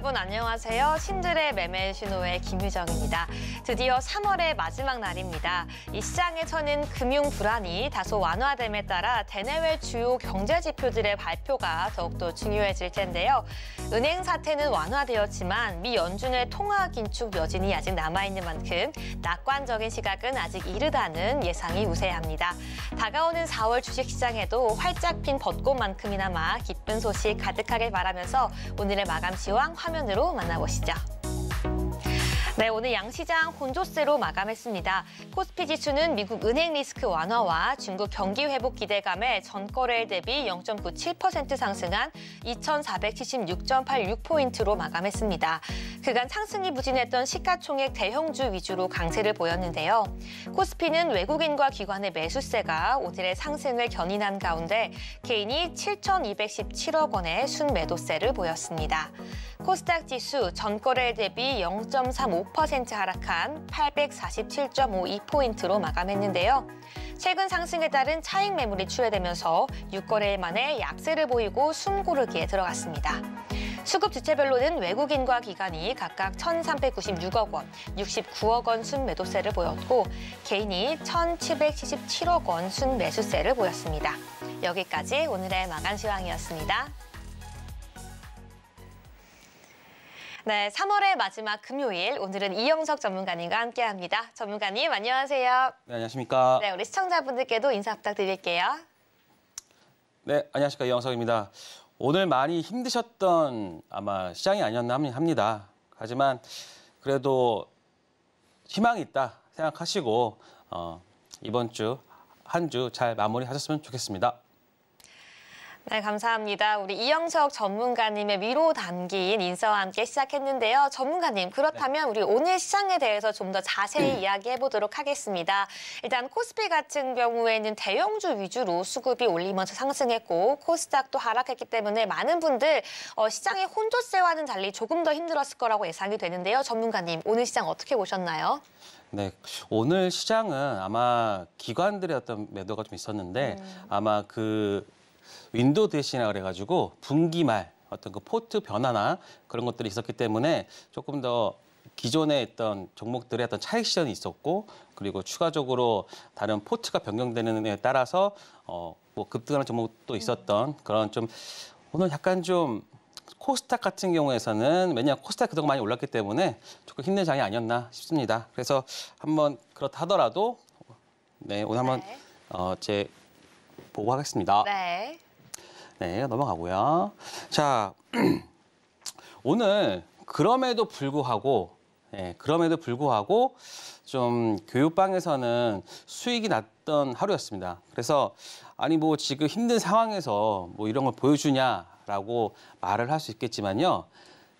여러분 안녕하세요. 신들의 매매 신호의 김유정입니다. 드디어 3월의 마지막 날입니다. 이 시장에서는 금융 불안이 다소 완화됨에 따라 대내외 주요 경제 지표들의 발표가 더욱더 중요해질 텐데요. 은행 사태는 완화되었지만 미 연준의 통화 긴축 여진이 아직 남아있는 만큼 낙관적인 시각은 아직 이르다는 예상이 우세합니다. 다가오는 4월 주식시장에도 활짝 핀 벚꽃만큼이나마 기쁜 소식 가득하게 바라면서 오늘의 마감 시황 화 화면으로 만나보시죠. 네, 오늘 양시장 혼조세로 마감했습니다. 코스피 지수는 미국 은행 리스크 완화와 중국 경기 회복 기대감에 전거래 대비 0.97% 상승한 2,476.86포인트로 마감했습니다. 그간 상승이 부진했던 시가총액 대형주 위주로 강세를 보였는데요. 코스피는 외국인과 기관의 매수세가 오늘의 상승을 견인한 가운데 개인이 7,217억 원의 순매도세를 보였습니다. 코스닥 지수 전거래 대비 0.35% 0.5% 하락한 847.52포인트로 마감했는데요. 최근 상승에 따른 차익 매물이 출회되면서 6거래일 만에 약세를 보이고 숨 고르기에 들어갔습니다. 수급 주체별로는 외국인과 기관이 각각 1,396억 원, 69억 원 순매도세를 보였고 개인이 1,777억 원 순매수세를 보였습니다. 여기까지 오늘의 마감 시황이었습니다. 네, 3월의 마지막 금요일 오늘은 이영석 전문가님과 함께합니다. 전문가님 안녕하세요. 네, 안녕하십니까. 네, 우리 시청자분들께도 인사 부탁드릴게요. 네, 안녕하십니까 이영석입니다. 오늘 많이 힘드셨던 아마 시장이 아니었나 합니다. 하지만 그래도 희망이 있다 생각하시고 어, 이번 주 한 주 잘 마무리하셨으면 좋겠습니다. 네, 감사합니다. 우리 이영석 전문가님의 위로 담긴 인사와 함께 시작했는데요. 전문가님, 그렇다면 네. 우리 오늘 시장에 대해서 좀 더 자세히 음. 이야기해 보도록 하겠습니다. 일단 코스피 같은 경우에는 대형주 위주로 수급이 올리면서 상승했고 코스닥도 하락했기 때문에 많은 분들 어, 시장의 혼조세와는 달리 조금 더 힘들었을 거라고 예상이 되는데요. 전문가님, 오늘 시장 어떻게 보셨나요? 네, 오늘 시장은 아마 기관들의 어떤 매도가 좀 있었는데 음. 아마 그 윈도우 대시나 그래가지고 분기 말 어떤 그 포트 변화나 그런 것들이 있었기 때문에 조금 더 기존에 있던 종목들의 어떤 차익 시전이 있었고 그리고 추가적으로 다른 포트가 변경되는 에 따라서 어뭐 급등하는 종목도 있었던 그런 좀 오늘 약간 좀 코스닥 같은 경우에서는 왜냐 코스닥 그동안 많이 올랐기 때문에 조금 힘든 장이 아니었나 싶습니다. 그래서 한번 그렇다 하더라도 네 오늘 한번 네. 어제 보고 하겠습니다. 네. 네, 넘어가고요. 자, 오늘 그럼에도 불구하고 네, 그럼에도 불구하고 좀 교육방에서는 수익이 났던 하루였습니다. 그래서 아니 뭐 지금 힘든 상황에서 뭐 이런 걸 보여주냐라고 말을 할 수 있겠지만요.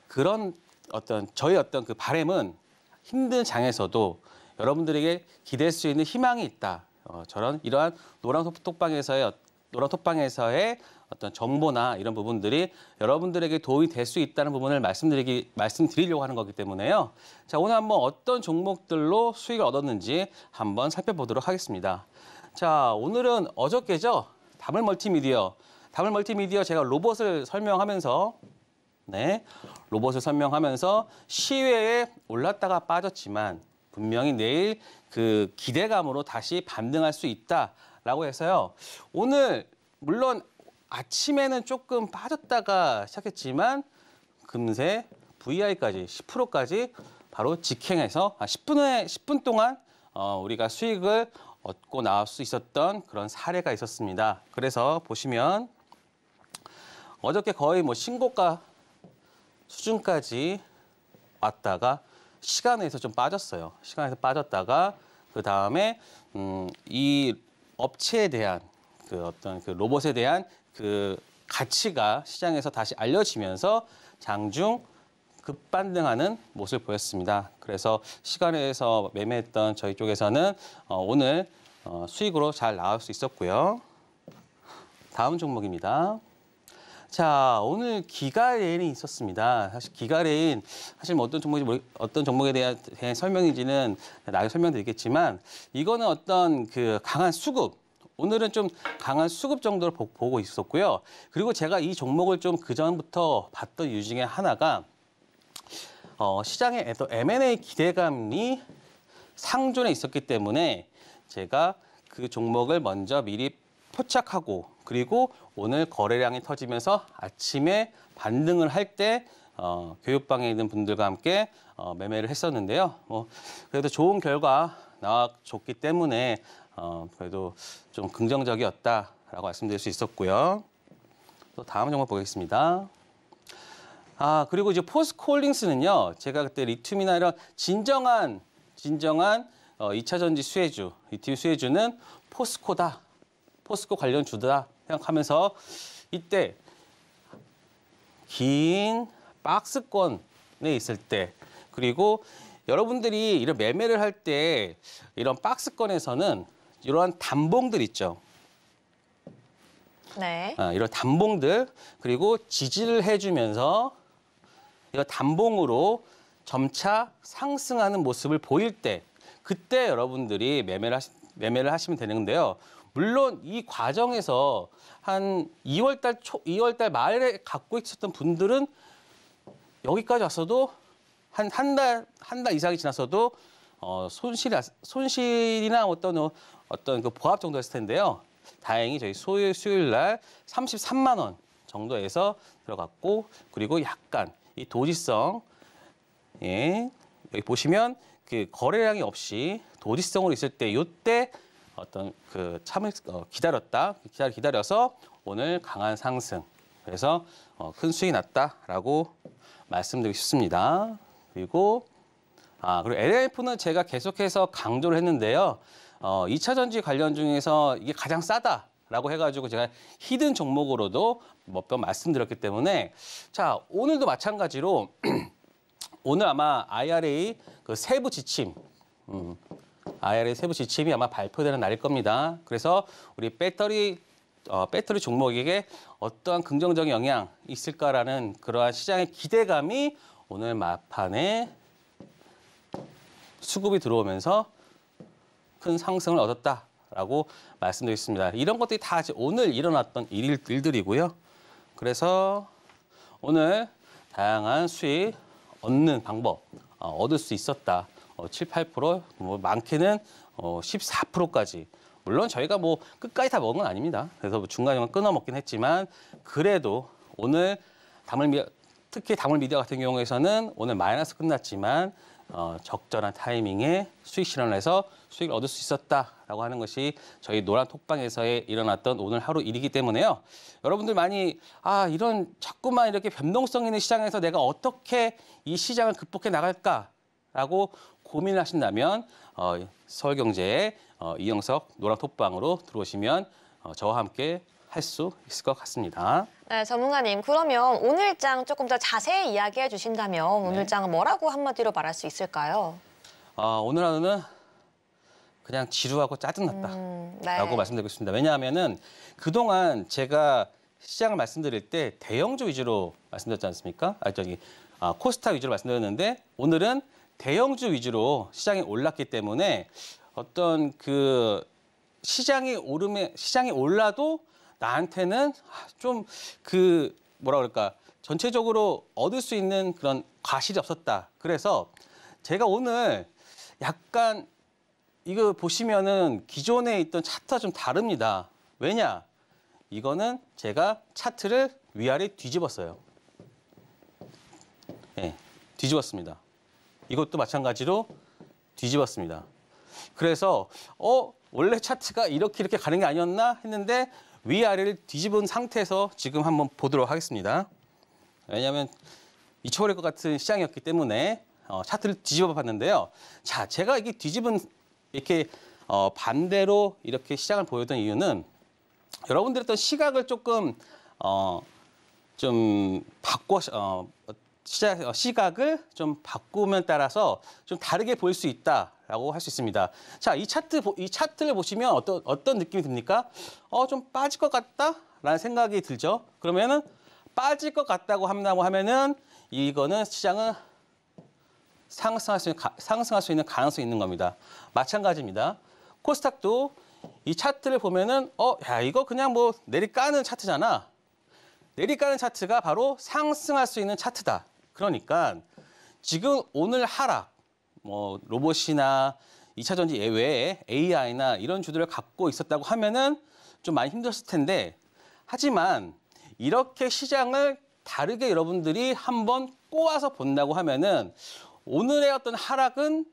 그런 어떤 저희 어떤 그 바램은 힘든 장에서도 여러분들에게 기댈 수 있는 희망이 있다. 어, 저런 이러한 노란 소프톡방에서의 노란 톡방에서의 어, 어떤 정보나 이런 부분들이 여러분들에게 도움이 될 수 있다는 부분을 말씀드리기 말씀드리려고 하는 거기 때문에요. 자, 오늘 한번 어떤 종목들로 수익을 얻었는지 한번 살펴보도록 하겠습니다. 자, 오늘은 어저께죠. 다물 멀티미디어. 다물 멀티미디어 제가 로봇을 설명하면서 네. 로봇을 설명하면서 시외에 올랐다가 빠졌지만 분명히 내일 그 기대감으로 다시 반등할 수 있다라고 해서요. 오늘 물론 아침에는 조금 빠졌다가 시작했지만 금세 VI까지 10%까지 바로 직행해서 10분에 10분 동안 어, 우리가 수익을 얻고 나올 수 있었던 그런 사례가 있었습니다. 그래서 보시면 어저께 거의 뭐 신고가 수준까지 왔다가 시간에서 좀 빠졌어요. 시간에서 빠졌다가 그 다음에 음, 이 업체에 대한 그 어떤 그 로봇에 대한 그 가치가 시장에서 다시 알려지면서 장중 급반등하는 모습을 보였습니다. 그래서 시간에서 매매했던 저희 쪽에서는 어, 오늘 어, 수익으로 잘 나올 수 있었고요. 다음 종목입니다. 자, 오늘 기가레인이 있었습니다. 사실 기가레인, 사실 뭐 어떤 종목이 모르, 어떤 종목에 대한, 대한 설명인지는 나중에 설명드리겠지만, 이거는 어떤 그 강한 수급, 오늘은 좀 강한 수급 정도를 보고 있었고요. 그리고 제가 이 종목을 좀 그전부터 봤던 이유 중에 하나가 어, 시장의 M&A 기대감이 상존에 있었기 때문에 제가 그 종목을 먼저 미리 포착하고 그리고 오늘 거래량이 터지면서 아침에 반등을 할때 어, 교육방에 있는 분들과 함께 어, 매매를 했었는데요. 뭐, 그래도 좋은 결과 나왔기 때문에 어, 그래도 좀 긍정적이었다라고 말씀드릴 수 있었고요. 또 다음 정보 보겠습니다. 아 그리고 이제 포스코홀링스는요. 제가 그때 리튬이나 이런 진정한 진정한 어, 2차 전지 수혜주, 리튬 수혜주는 포스코다, 포스코 관련 주다 생각하면서 이때 긴 박스권에 있을 때 그리고 여러분들이 이런 매매를 할 때 이런 박스권에서는 이러한 단봉들 있죠. 네. 아, 이런 단봉들 그리고 지지를 해주면서 이거 단봉으로 점차 상승하는 모습을 보일 때 그때 여러분들이 매매를, 하시, 매매를 하시면 되는 건데요. 물론 이 과정에서 한 2월 달 초, 2월 달 말에 갖고 있었던 분들은 여기까지 왔어도 한 한 달 한 달 이상이 지났어도 어, 손실 이 손실이나 어떤 어떤 그 보합 정도 였을 텐데요. 다행히 저희 수요일, 수요일 날 33만 원 정도에서 들어갔고 그리고 약간 이 도지성 예 여기 보시면 그 거래량이 없이 도지성으로 있을 때 이때 어떤 그 참을 어, 기다렸다 기다려 기다려서 오늘 강한 상승 그래서 어, 큰 수익이 났다라고 말씀드리고 싶습니다 그리고 아 그리고 LLF는 제가 계속해서 강조를 했는데요 어, 2차 전지 관련 중에서 이게 가장 싸다. 라고 해가지고 제가 히든 종목으로도 몇 번 말씀드렸기 때문에 자 오늘도 마찬가지로 오늘 아마 IRA 그 세부 지침 음, IRA 세부 지침이 아마 발표되는 날일 겁니다. 그래서 우리 배터리 어, 배터리 종목에게 어떠한 긍정적인 영향 있을까라는 그러한 시장의 기대감이 오늘 마판에 수급이 들어오면서 큰 상승을 얻었다라고 말씀드렸습니다 이런 것들이 다 오늘 일어났던 일, 일들이고요. 그래서 오늘 다양한 수익 얻는 방법 어, 얻을 수 있었다. 어, 7, 8%, 뭐 많게는 어, 14%까지. 물론 저희가 뭐 끝까지 다 먹은 건 아닙니다. 그래서 뭐 중간중간 끊어 먹긴 했지만 그래도 오늘 담을 미 특히 담을 미디어 같은 경우에서는 오늘 마이너스 끝났지만 어, 적절한 타이밍에 수익 실현을 해서 수익을 얻을 수 있었다라고 하는 것이 저희 노란 톡방에서의 일어났던 오늘 하루 일이기 때문에요. 여러분들 많이 아 이런 자꾸만 이렇게 변동성 있는 시장에서 내가 어떻게 이 시장을 극복해 나갈까라고 고민을 하신다면 어, 서울경제의 어, 이영석 노란 톡방으로 들어오시면 어, 저와 함께 할 수 있을 것 같습니다. 네, 전문가님. 그러면 오늘장 조금 더 자세히 이야기해 주신다면 네. 오늘장은 뭐라고 한마디로 말할 수 있을까요? 어, 오늘 하루는 그냥 지루하고 짜증났다라고 음, 네. 말씀드리고 싶습니다 왜냐하면은 그동안 제가 시장을 말씀드릴 때 대형주 위주로 말씀드렸지 않습니까? 아 저기 아, 코스닥 위주로 말씀드렸는데 오늘은 대형주 위주로 시장이 올랐기 때문에 어떤 그 시장이 오름에 시장이 올라도 나한테는 아, 좀그 뭐라 그럴까 전체적으로 얻을 수 있는 그런 과실이 없었다. 그래서 제가 오늘 약간 이거 보시면은 기존에 있던 차트와 좀 다릅니다. 왜냐? 이거는 제가 차트를 위아래 뒤집었어요. 네, 뒤집었습니다. 이것도 마찬가지로 뒤집었습니다. 그래서 어 원래 차트가 이렇게 이렇게 가는 게 아니었나 했는데 위아래를 뒤집은 상태에서 지금 한번 보도록 하겠습니다. 왜냐하면 미쳐버릴 것 같은 시장이었기 때문에 어, 차트를 뒤집어 봤는데요. 자, 제가 이게 뒤집은 이렇게 어, 반대로 이렇게 시장을 보였던 이유는 여러분들의 어떤 시각을 조금 어, 좀 바꿔 어, 시작 어, 시각을 좀 바꾸면 따라서 좀 다르게 보일 수 있다라고 할 수 있습니다. 자, 이 차트 이 차트를 보시면 어떤 어떤 느낌이 듭니까? 어, 좀 빠질 것 같다라는 생각이 들죠. 그러면은 빠질 것 같다고 한다고 하면은 이거는 시장은 상승할 수 있는, 상승할 수 있는 가능성이 있는 겁니다. 마찬가지입니다. 코스닥도 이 차트를 보면은 어, 야, 이거 그냥 뭐 내리까는 차트잖아. 내리까는 차트가 바로 상승할 수 있는 차트다. 그러니까 지금 오늘 하락, 뭐 로봇이나 2차 전지 예외에 AI나 이런 주들을 갖고 있었다고 하면은 좀 많이 힘들었을 텐데 하지만 이렇게 시장을 다르게 여러분들이 한번 꼬아서 본다고 하면은 오늘의 어떤 하락은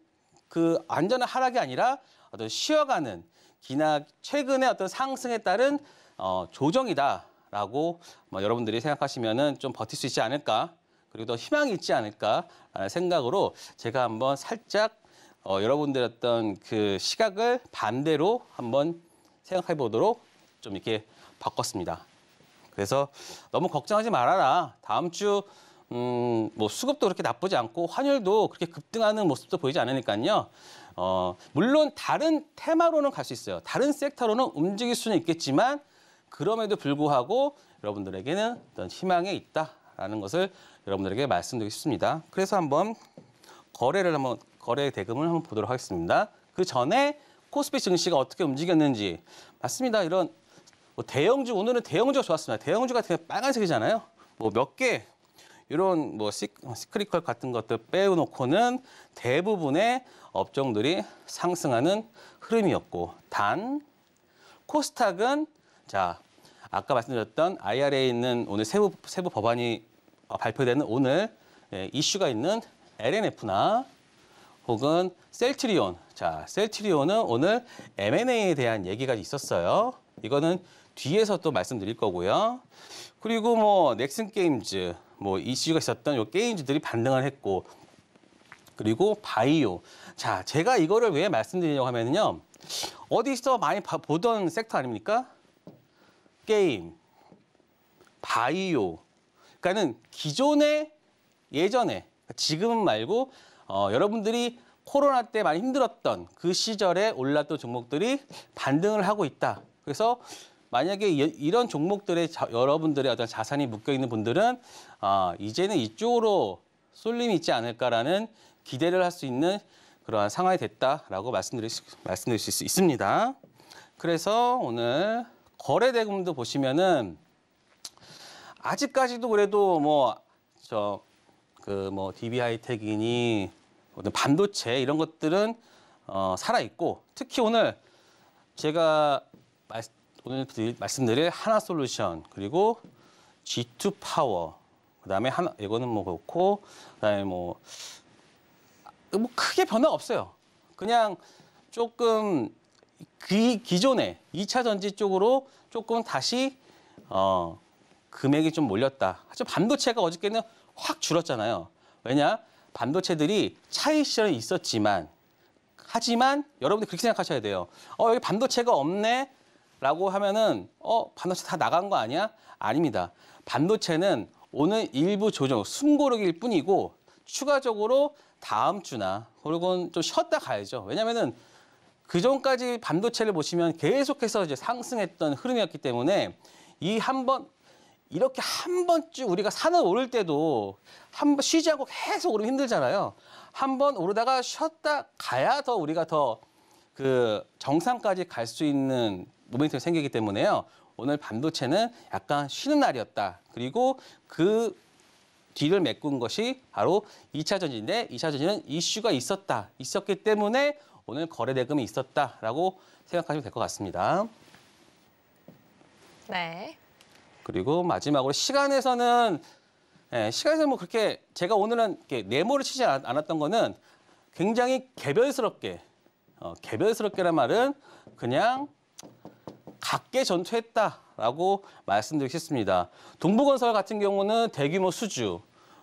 그 안전한 하락이 아니라 어떤 쉬어가는 기나 최근의 어떤 상승에 따른 어, 조정이다라고 뭐 여러분들이 생각하시면은 좀 버틸 수 있지 않을까 그리고 더 희망이 있지 않을까라는 아, 생각으로 제가 한번 살짝 어, 여러분들의 어떤 그 시각을 반대로 한번 생각해 보도록 좀 이렇게 바꿨습니다. 그래서 너무 걱정하지 말아라. 다음 주 음, 뭐 수급도 그렇게 나쁘지 않고 환율도 그렇게 급등하는 모습도 보이지 않으니까요. 어, 물론 다른 테마로는 갈 수 있어요. 다른 섹터로는 움직일 수는 있겠지만 그럼에도 불구하고 여러분들에게는 어떤 희망이 있다라는 것을 여러분들에게 말씀드리고 싶습니다. 그래서 한번 거래를 한번 거래 대금을 한번 보도록 하겠습니다. 그 전에 코스피 증시가 어떻게 움직였는지 맞습니다. 이런 뭐 대형주 오늘은 대형주가 좋았습니다. 대형주가 되게 빨간색이잖아요. 뭐몇개 이런 뭐 시, 크리컬 같은 것들 빼놓고는 대부분의 업종들이 상승하는 흐름이었고 단 코스닥은 자 아까 말씀드렸던 IRA에 있는 오늘 세부 세부 법안이 발표되는 오늘 예, 이슈가 있는 LNF나 혹은 셀트리온. 자, 셀트리온은 오늘 M&A에 대한 얘기가 있었어요. 이거는 뒤에서 또 말씀드릴 거고요. 그리고 뭐 넥슨 게임즈, 뭐 이슈가 있었던 요 게임즈들이 반등을 했고 그리고 바이오. 자, 제가 이거를 왜 말씀드리려고 하면요. 어디서 많이 보던 섹터 아닙니까? 게임, 바이오. 그러니까는 기존에 예전에 그러니까 지금은 말고 어, 여러분들이 코로나 때 많이 힘들었던 그 시절에 올랐던 종목들이 반등을 하고 있다. 그래서 만약에 이런 종목들의 자, 여러분들의 어떤 자산이 묶여 있는 분들은 아, 이제는 이쪽으로 쏠림이 있지 않을까라는 기대를 할 수 있는 그러한 상황이 됐다라고 말씀드릴 수, 말씀드릴 수 있습니다. 그래서 오늘 거래 대금도 보시면은 아직까지도 그래도 뭐 저 그뭐 DB하이텍이니 그 뭐 반도체 이런 것들은 어 살아 있고 특히 오늘 제가 오늘 드릴, 말씀드릴 하나 솔루션 그리고 G2 파워 그다음에 하나 이거는 뭐 그렇고 그다음에 뭐, 뭐 크게 변화 없어요. 그냥 조금 기, 기존에 2차 전지 쪽으로 조금 다시 어, 금액이 좀 몰렸다. 하지 반도체가 어저께는 확 줄었잖아요. 왜냐? 반도체들이 차이 시절에 있었지만 하지만 여러분들 그렇게 생각하셔야 돼요. 어, 여기 반도체가 없네. 라고 하면은 어 반도체 다 나간 거 아니야? 아닙니다. 반도체는 오늘 일부 조정, 숨고르기일 뿐이고 추가적으로 다음 주나 그리고는 좀 쉬었다 가야죠. 왜냐면은 그 전까지 반도체를 보시면 계속해서 이제 상승했던 흐름이었기 때문에 이 한번 이렇게 한 번쯤 우리가 산을 오를 때도 한 번 쉬지 않고 계속 오르면 힘들잖아요. 한 번 오르다가 쉬었다 가야 더 우리가 더 그 정상까지 갈 수 있는 모멘텀이 생기기 때문에요. 오늘 반도체는 약간 쉬는 날이었다. 그리고 그 뒤를 메꾼 것이 바로 2차 전지인데 2차 전지는 이슈가 있었다. 있었기 때문에 오늘 거래 대금이 있었다라고 생각하시면 될 것 같습니다. 네. 그리고 마지막으로 시간에서는 예, 시간에서 뭐 그렇게 제가 오늘은 이렇게 네모를 치지 않았던 거는 굉장히 개별스럽게 어, 개별스럽게란 말은 그냥 각계 전투했다라고 말씀드리고 싶습니다. 동부건설 같은 경우는 대규모 수주,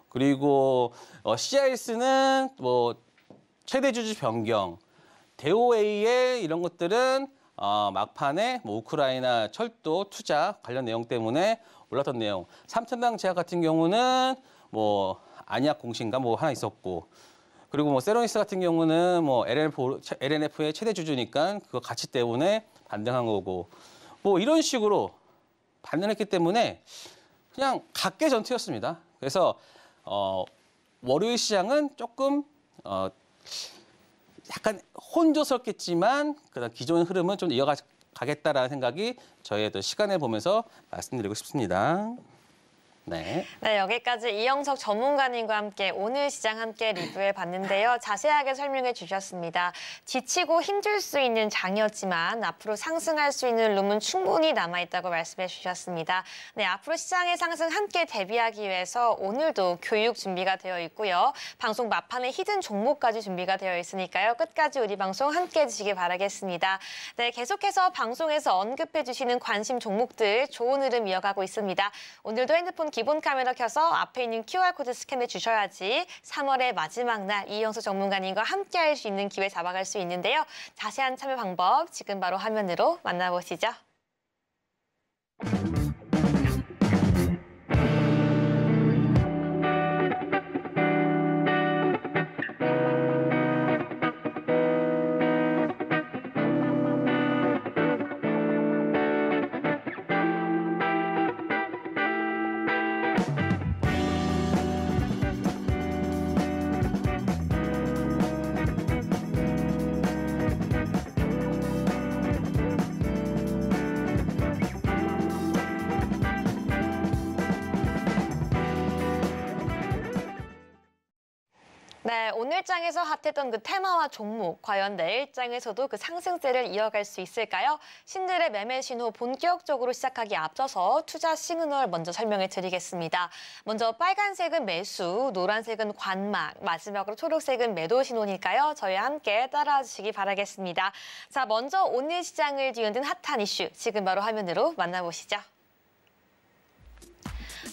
그리고 어, CIS는 뭐 최대 주주 변경, 대오웨이의 이런 것들은 어, 막판에 뭐 우크라이나 철도 투자 관련 내용 때문에 올랐던 내용. 삼천당 제약 같은 경우는 뭐 안약 공신가 뭐 하나 있었고 그리고 뭐 세로니스 같은 경우는 뭐 LNF의 최대 주주니까 그거 가치 때문에 반등한 거고 뭐 이런 식으로 반응했기 때문에 그냥 각계 전투였습니다. 그래서 어, 월요일 시장은 조금 어, 약간 혼조스럽겠지만 그다음 기존 흐름은 좀 이어가겠다라는 생각이 저희의 또 시간을 보면서 말씀드리고 싶습니다. 네. 네, 여기까지 이영석 전문가님과 함께 오늘 시장 함께 리뷰해 봤는데요. 자세하게 설명해 주셨습니다. 지치고 힘들 수 있는 장이었지만 앞으로 상승할 수 있는 룸은 충분히 남아있다고 말씀해 주셨습니다. 네, 앞으로 시장의 상승 함께 대비하기 위해서 오늘도 교육 준비가 되어 있고요. 방송 마판에 히든 종목까지 준비가 되어 있으니까요. 끝까지 우리 방송 함께 해주시길 바라겠습니다. 네, 계속해서 방송에서 언급해 주시는 관심 종목들 좋은 흐름 이어가고 있습니다. 오늘도 핸드폰 기본 카메라 켜서 앞에 있는 QR코드 스캔해 주셔야지 3월의 마지막 날 이영수 전문가님과 함께할 수 있는 기회 잡아갈 수 있는데요. 자세한 참여 방법 지금 바로 화면으로 만나보시죠. 오늘 장에서 핫했던 그 테마와 종목, 과연 내일 장에서도 그 상승세를 이어갈 수 있을까요? 신들의 매매 신호 본격적으로 시작하기 앞서서 투자 시그널 먼저 설명해 드리겠습니다. 먼저 빨간색은 매수, 노란색은 관망, 마지막으로 초록색은 매도 신호니까요. 저희와 함께 따라와 주시기 바라겠습니다. 자, 먼저 오늘 시장을 뒤흔든 핫한 이슈, 지금 바로 화면으로 만나보시죠.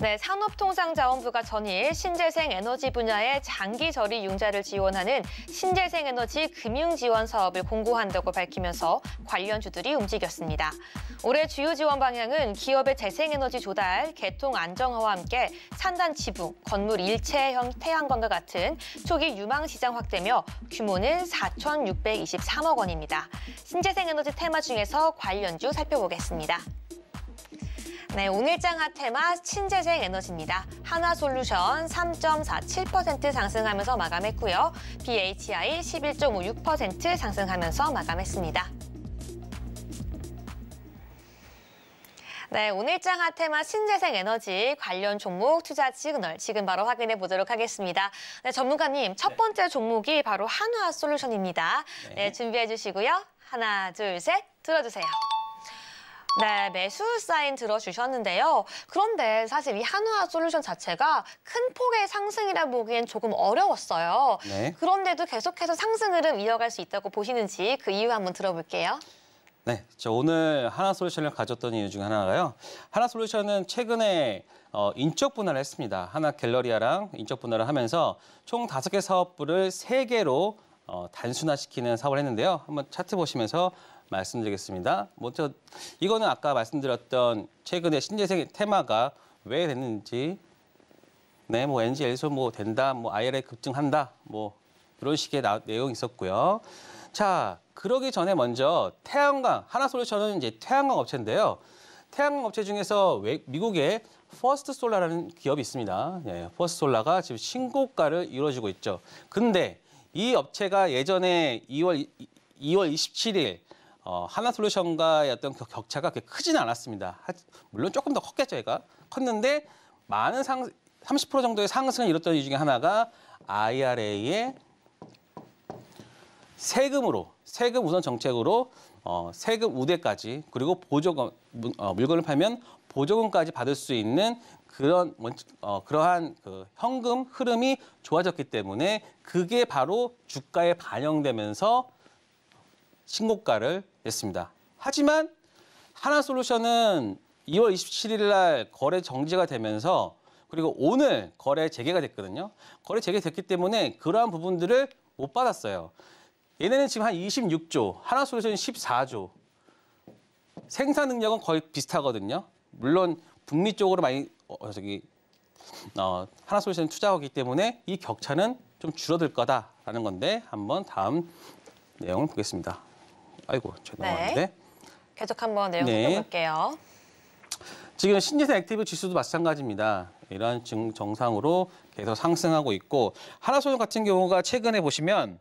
네, 산업통상자원부가 전일 신재생 에너지 분야의 장기 저리 융자를 지원하는 신재생 에너지 금융 지원 사업을 공고한다고 밝히면서 관련 주들이 움직였습니다. 올해 주요 지원 방향은 기업의 재생에너지 조달, 개통 안정화와 함께 산단 지붕, 건물 일체형 태양광과 같은 초기 유망 시장 확대며 규모는 4,623억 원입니다. 신재생에너지 테마 중에서 관련주 살펴보겠습니다. 네, 오늘장핫 테마 친재생 에너지입니다. 하나솔루션 3.47% 상승하면서 마감했고요. BHI 11.56% 상승하면서 마감했습니다. 네, 오늘장 핫테마 신재생 에너지 관련 종목 투자 시그널 지금 바로 확인해 보도록 하겠습니다. 네, 전문가님 첫 네. 번째 종목이 바로 한화 솔루션입니다. 네, 네, 준비해 주시고요. 하나, 둘, 셋 들어주세요. 네, 매수 사인 들어주셨는데요. 그런데 사실 이 한화 솔루션 자체가 큰 폭의 상승이라 보기엔 조금 어려웠어요. 네. 그런데도 계속해서 상승 흐름 이어갈 수 있다고 보시는지 그 이유 한번 들어볼게요. 네, 저 오늘 하나솔루션을 가졌던 이유 중 하나가요. 하나솔루션은 최근에 어, 인적 분할을 했습니다. 하나 갤러리아랑 인적 분할을 하면서 총 다섯 개 사업부를 세개로 어, 단순화시키는 사업을 했는데요. 한번 차트 보시면서 말씀드리겠습니다. 먼저 뭐 이거는 아까 말씀드렸던 최근에 신재생 테마가 왜 됐는지 네, 뭐 NG 엘소 뭐 된다, 뭐 IRA 급증한다, 뭐 이런 식의 나, 내용이 있었고요. 자, 그러기 전에 먼저 태양광, 하나솔루션은 이제 태양광 업체인데요. 태양광 업체 중에서 외, 미국의 퍼스트 솔라라는 기업이 있습니다. 예, 퍼스트 솔라가 지금 신고가를 이루어지고 있죠. 근데 이 업체가 예전에 2월 2월 27일 어, 하나 솔루션과의 어떤 그 격차가 그렇게 크진 않았습니다. 하, 물론 조금 더 컸겠죠, 얘가. 컸는데 많은 상, 30% 정도의 상승을 이뤘던 이유 중에 하나가 IRA의 세금으로, 세금 우선 정책으로 어, 세금 우대까지 그리고 보조금, 어, 물건을 팔면 보조금까지 받을 수 있는 그런 어, 그러한 그 현금 흐름이 좋아졌기 때문에 그게 바로 주가에 반영되면서 신고가를 냈습니다. 하지만 하나솔루션은 2월 27일 날 거래 정지가 되면서 그리고 오늘 거래 재개가 됐거든요. 거래 재개됐기 때문에 그러한 부분들을 못 받았어요. 얘네는 지금 한 26조, 하나솔루션이 14조. 생산 능력은 거의 비슷하거든요. 물론 북미 쪽으로 많이 어, 어 저기 어, 하나솔루션 투자하기 때문에 이 격차는 좀 줄어들 거다라는 건데 한번 다음 내용을 보겠습니다. 아이고 죄송한데. 네. 계속 한번 내용 네. 살펴볼게요. 지금 신재생 액티브 지수도 마찬가지입니다. 이러한 정상으로 계속 상승하고 있고 하나소년 같은 경우가 최근에 보시면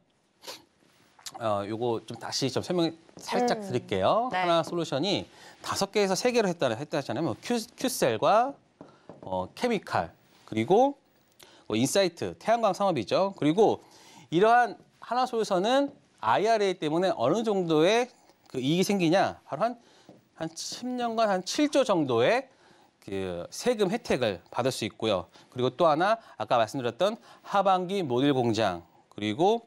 어, 요거 좀 다시 좀 설명 살짝 음. 드릴게요. 네. 하나 솔루션이 다섯 개에서 세 개로 했다 했다잖아요. 뭐 큐, 큐셀과 어, 케미칼 그리고 뭐 인사이트 태양광 상업이죠 그리고 이러한 하나 솔루션은 IRA 때문에 어느 정도의 그 이익이 생기냐? 바로 한, 한 10년간 한 7조 정도의 그 세금 혜택을 받을 수 있고요. 그리고 또 하나 아까 말씀드렸던 하반기 모듈 공장 그리고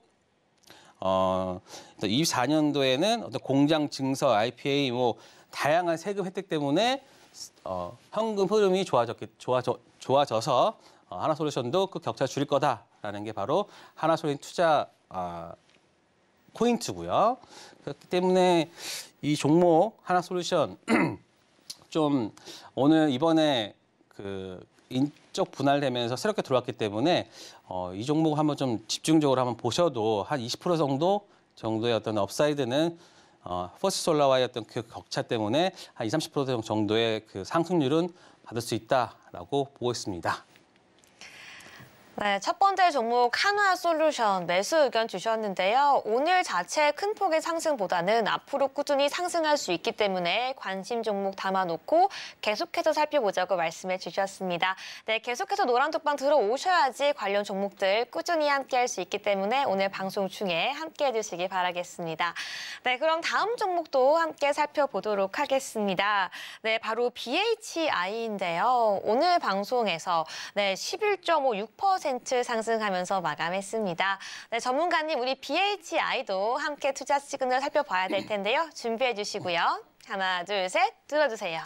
어 24년도에는 어떤 공장 증서, IPA 뭐 다양한 세금 혜택 때문에 어 현금 흐름이 좋아졌 기 좋아져 좋아져서 어, 하나 솔루션도 그 격차 줄일 거다라는 게 바로 하나 솔루션 투자 어, 포인트고요. 그렇기 때문에 이 종목 하나 솔루션 좀 오늘 이번에 그 인적 분할되면서 새롭게 들어왔기 때문에 어, 이 종목 한번 좀 집중적으로 한번 보셔도 한 20% 정도 정도의 어떤 업사이드는 어, 퍼스 솔라와의 어떤 그 격차 때문에 한 20, 30% 정도의 그 상승률은 받을 수 있다라고 보고 있습니다. 네, 첫 번째 종목 한화 솔루션 매수 의견 주셨는데요. 오늘 자체 큰 폭의 상승보다는 앞으로 꾸준히 상승할 수 있기 때문에 관심 종목 담아놓고 계속해서 살펴보자고 말씀해 주셨습니다. 네, 계속해서 노란톡방 들어오셔야지 관련 종목들 꾸준히 함께할 수 있기 때문에 오늘 방송 중에 함께해 주시기 바라겠습니다. 네, 그럼 다음 종목도 함께 살펴보도록 하겠습니다. 네, 바로 BHI인데요. 오늘 방송에서 네, 11.56% 1 상승하면서 마감했습니다. 네, 전문가님, 우리 BHI도 함께 투자 시그널 살펴봐야 될 텐데요. 준비해 주시고요. 하나, 둘, 셋, 들어주세요.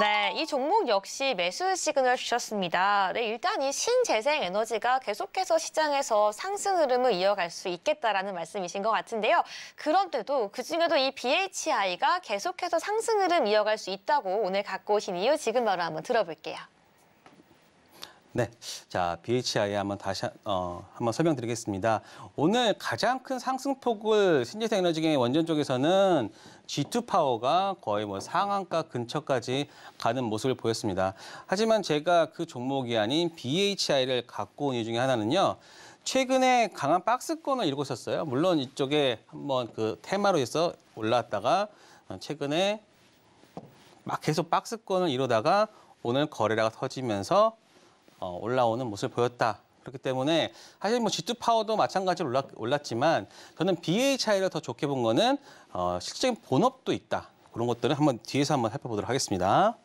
네, 이 종목 역시 매수 시그널 주셨습니다. 네, 일단 이 신재생 에너지가 계속해서 시장에서 상승 흐름을 이어갈 수 있겠다라는 말씀이신 것 같은데요. 그런데도 그중에도 이 BHI가 계속해서 상승 흐름 이어갈 수 있다고 오늘 갖고 오신 이유 지금 바로 한번 들어볼게요. 네, 자 BHI에 한번 다시 어, 한번 설명드리겠습니다. 오늘 가장 큰 상승폭을 신재생 에너지의 원전 쪽에서는 G2 파워가 거의 뭐 상한가 근처까지 가는 모습을 보였습니다. 하지만 제가 그 종목이 아닌 BHI를 갖고 온 이유 중에 하나는요. 최근에 강한 박스권을 읽고었어요 물론 이쪽에 한번 그 테마로 해서 올라왔다가 어, 최근에 막 계속 박스권을 이루다가 오늘 거래가 터지면서 어, 올라오는 모습을 보였다. 그렇기 때문에 사실 뭐 G2 파워도 마찬가지로 올랐, 올랐지만 저는 BHI를 더 좋게 본 거는 어, 실질적인 본업도 있다. 그런 것들은 한번 뒤에서 한번 살펴보도록 하겠습니다.